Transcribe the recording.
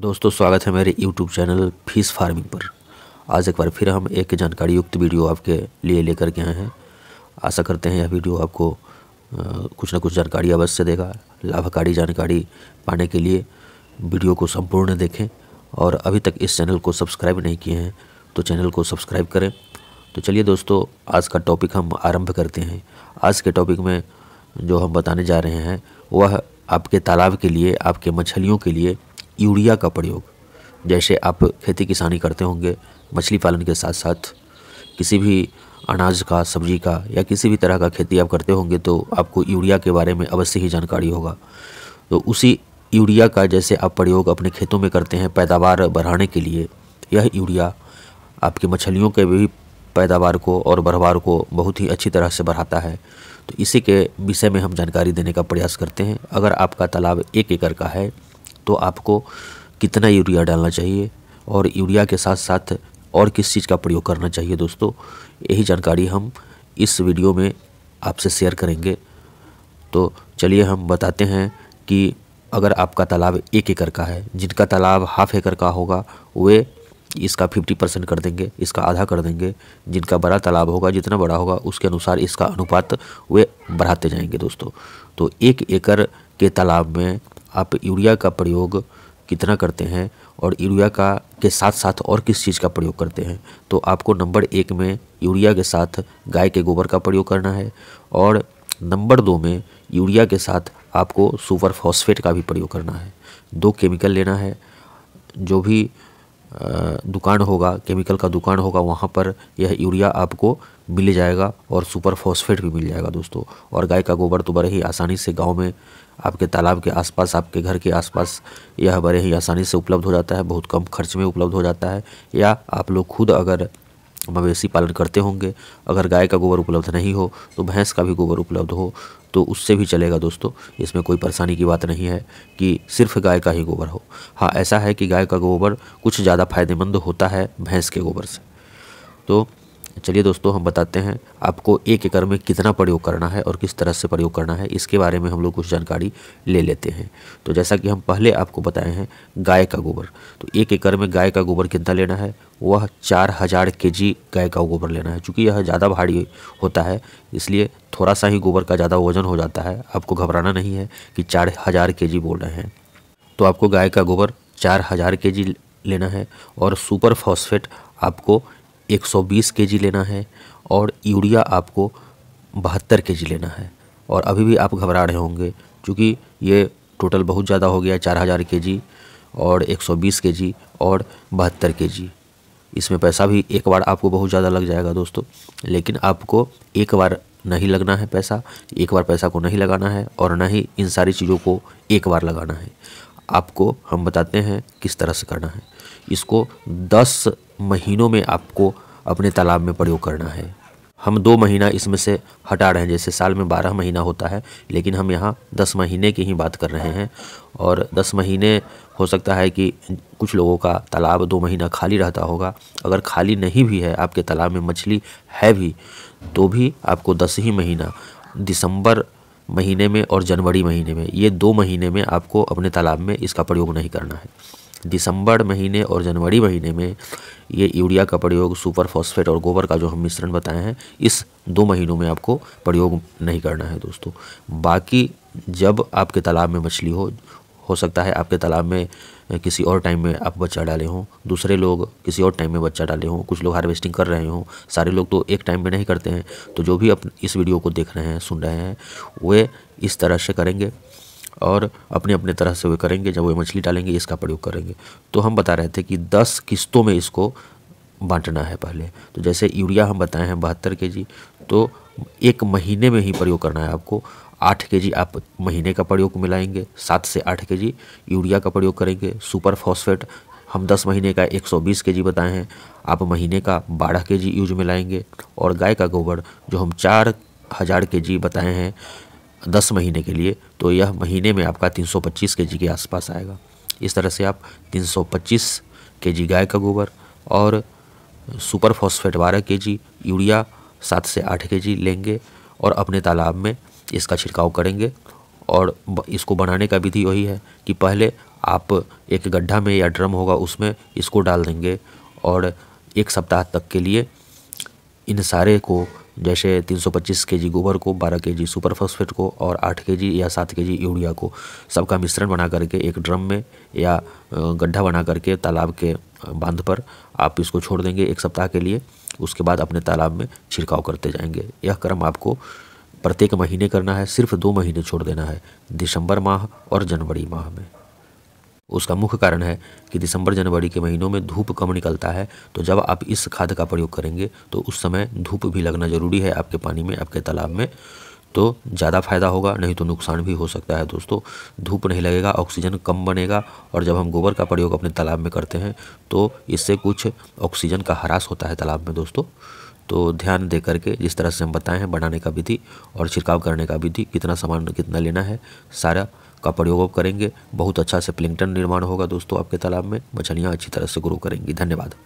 दोस्तों स्वागत है मेरे YouTube चैनल फीस फार्मिंग पर आज एक बार फिर हम एक जानकारी युक्त वीडियो आपके लिए लेकर के आए हैं आशा करते हैं यह वीडियो आपको कुछ ना कुछ जानकारी अवश्य देगा लाभकारी जानकारी पाने के लिए वीडियो को संपूर्ण देखें और अभी तक इस चैनल को सब्सक्राइब नहीं किए हैं तो चैनल को सब्सक्राइब करें तो चलिए दोस्तों आज का टॉपिक हम आरंभ करते हैं आज के टॉपिक में जो हम बताने जा रहे हैं वह आपके तालाब के लिए आपके मछलियों के लिए यूरिया का प्रयोग जैसे आप खेती किसानी करते होंगे मछली पालन के साथ साथ किसी भी अनाज का सब्जी का या किसी भी तरह का खेती आप करते होंगे तो आपको यूरिया के बारे में अवश्य ही जानकारी होगा तो उसी यूरिया का जैसे आप प्रयोग अपने खेतों में करते हैं पैदावार बढ़ाने के लिए यह यूरिया आपकी मछलियों के भी पैदावार को और बढ़वार को बहुत ही अच्छी तरह से बढ़ाता है तो इसी के विषय में हम जानकारी देने का प्रयास करते हैं अगर आपका तालाब एक एकड़ का है तो आपको कितना यूरिया डालना चाहिए और यूरिया के साथ साथ और किस चीज़ का प्रयोग करना चाहिए दोस्तों यही जानकारी हम इस वीडियो में आपसे शेयर करेंगे तो चलिए हम बताते हैं कि अगर आपका तालाब एक एकड़ का है जिनका तालाब हाफ एकड़ का होगा वे इसका फिफ्टी परसेंट कर देंगे इसका आधा कर देंगे जिनका बड़ा तालाब होगा जितना बड़ा होगा उसके अनुसार इसका अनुपात वे बढ़ाते जाएंगे दोस्तों तो एक एकड़ के तालाब में आप यूरिया का प्रयोग कितना करते हैं और यूरिया का के साथ साथ और किस चीज़ का प्रयोग करते हैं तो आपको नंबर एक में यूरिया के साथ गाय के गोबर का प्रयोग करना है और नंबर दो में यूरिया के साथ आपको सुपर फॉस्फेट का भी प्रयोग करना है दो केमिकल लेना है जो भी दुकान होगा केमिकल का दुकान होगा वहाँ पर यह यूरिया आपको मिल जाएगा और सुपर फॉस्फेट भी मिल जाएगा दोस्तों और गाय का गोबर तो बड़े ही आसानी से गाँव में आपके तालाब के आसपास आपके घर के आसपास यह बड़े ही आसानी से उपलब्ध हो जाता है बहुत कम खर्च में उपलब्ध हो जाता है या आप लोग खुद अगर मवेशी पालन करते होंगे अगर गाय का गोबर उपलब्ध नहीं हो तो भैंस का भी गोबर उपलब्ध हो तो उससे भी चलेगा दोस्तों इसमें कोई परेशानी की बात नहीं है कि सिर्फ गाय का ही गोबर हो हाँ ऐसा है कि गाय का गोबर कुछ ज़्यादा फायदेमंद होता है भैंस के गोबर से तो चलिए दोस्तों हम बताते हैं आपको एक एकड़ में कितना प्रयोग करना है और किस तरह से प्रयोग करना है इसके बारे में हम लोग कुछ जानकारी ले लेते हैं तो जैसा कि हम पहले आपको बताए हैं गाय का गोबर तो एक एकड़ में गाय का गोबर कितना लेना है वह चार हज़ार के जी गाय का गोबर लेना है चूँकि यह ज़्यादा भारी होता है इसलिए थोड़ा सा ही गोबर का ज़्यादा वजन हो जाता है आपको घबराना नहीं है कि चार हज़ार के जी बोल रहे हैं तो आपको गाय का गोबर चार हज़ार के जी लेना है और सुपर फॉस्फेट आपको 120 जी लेना है और यूरिया आपको बहत्तर जी लेना है और अभी भी आप घबरा रहे होंगे क्योंकि ये टोटल बहुत ज़्यादा हो गया चार हज़ार के जी और 120 के जी और बहत्तर के जी इसमें पैसा भी एक बार आपको बहुत ज़्यादा लग जाएगा दोस्तों लेकिन आपको एक बार नहीं लगना है पैसा एक बार पैसा को नहीं लगाना है और ना ही इन सारी चीज़ों को एक बार लगाना है आपको हम बताते हैं किस तरह से करना है इसको 10 महीनों में आपको अपने तालाब में प्रयोग करना है हम दो महीना इसमें से हटा रहे हैं जैसे साल में बारह महीना होता है लेकिन हम यहाँ दस महीने की ही बात कर रहे हैं और दस महीने हो सकता है कि कुछ लोगों का तालाब दो महीना खाली रहता होगा अगर खाली नहीं भी है आपके तालाब में मछली है भी तो भी आपको दस ही महीना दिसंबर महीने में और जनवरी महीने में ये दो महीने में आपको अपने तालाब में इसका प्रयोग नहीं करना है दिसंबर महीने और जनवरी महीने में ये यूरिया का प्रयोग सुपर फॉस्फेट और गोबर का जो हम मिश्रण बताए हैं इस दो महीनों में आपको प्रयोग नहीं करना है दोस्तों बाकी जब आपके तालाब में मछली हो हो सकता है आपके तालाब में किसी और टाइम में आप बच्चा डाले हों दूसरे लोग किसी और टाइम में बच्चा डाले हों कुछ लोग हार्वेस्टिंग कर रहे हों सारे लोग तो एक टाइम में नहीं करते हैं तो जो भी अपने इस वीडियो को देख रहे हैं सुन रहे हैं वे इस तरह से करेंगे और अपने अपने तरह से वे करेंगे जब वे मछली डालेंगे इसका प्रयोग करेंगे तो हम बता रहे थे कि दस किस्तों में इसको बांटना है पहले तो जैसे यूरिया हम बताए हैं बहत्तर के जी तो एक महीने में ही प्रयोग करना है आपको आठ के जी आप महीने का प्रयोग मिलाएंगे सात से आठ के जी यूरिया का प्रयोग करेंगे सुपर फॉस्फेट हम दस महीने का एक सौ बीस के जी बताए हैं आप महीने का बारह के जी यूज में और गाय का गोबर जो हम चार हज़ार के जी बताए हैं दस महीने के लिए तो यह महीने में आपका तीन सौ पच्चीस के जी के आसपास आएगा इस तरह से आप तीन सौ पच्चीस के जी गाय का गोबर और सुपर फॉस्फेट बारह के जी यूरिया सात से आठ के जी लेंगे और अपने तालाब में इसका छिड़काव करेंगे और इसको बनाने का विधि वही है कि पहले आप एक गड्ढा में या ड्रम होगा उसमें इसको डाल देंगे और एक सप्ताह तक के लिए इन सारे को जैसे 325 केजी गोबर को 12 केजी सुपर फॉस्फेट को और 8 केजी या 7 केजी यूरिया को सबका मिश्रण बना करके एक ड्रम में या गड्ढा बना करके तालाब के बांध पर आप इसको छोड़ देंगे एक सप्ताह के लिए उसके बाद अपने तालाब में छिड़काव करते जाएंगे यह क्रम आपको प्रत्येक महीने करना है सिर्फ दो महीने छोड़ देना है दिसंबर माह और जनवरी माह में उसका मुख्य कारण है कि दिसंबर जनवरी के महीनों में धूप कम निकलता है तो जब आप इस खाद का प्रयोग करेंगे तो उस समय धूप भी लगना ज़रूरी है आपके पानी में आपके तालाब में तो ज़्यादा फायदा होगा नहीं तो नुकसान भी हो सकता है दोस्तों धूप नहीं लगेगा ऑक्सीजन कम बनेगा और जब हम गोबर का प्रयोग अपने तालाब में करते हैं तो इससे कुछ ऑक्सीजन का ह्रास होता है तालाब में दोस्तों तो ध्यान दे करके जिस तरह से हम बताए हैं बनाने का विधि और छिड़काव करने का विधि कितना सामान कितना लेना है सारा का प्रयोग करेंगे बहुत अच्छा से प्लिंगटन निर्माण होगा दोस्तों आपके तालाब में मछलियाँ अच्छी तरह से ग्रो करेंगी धन्यवाद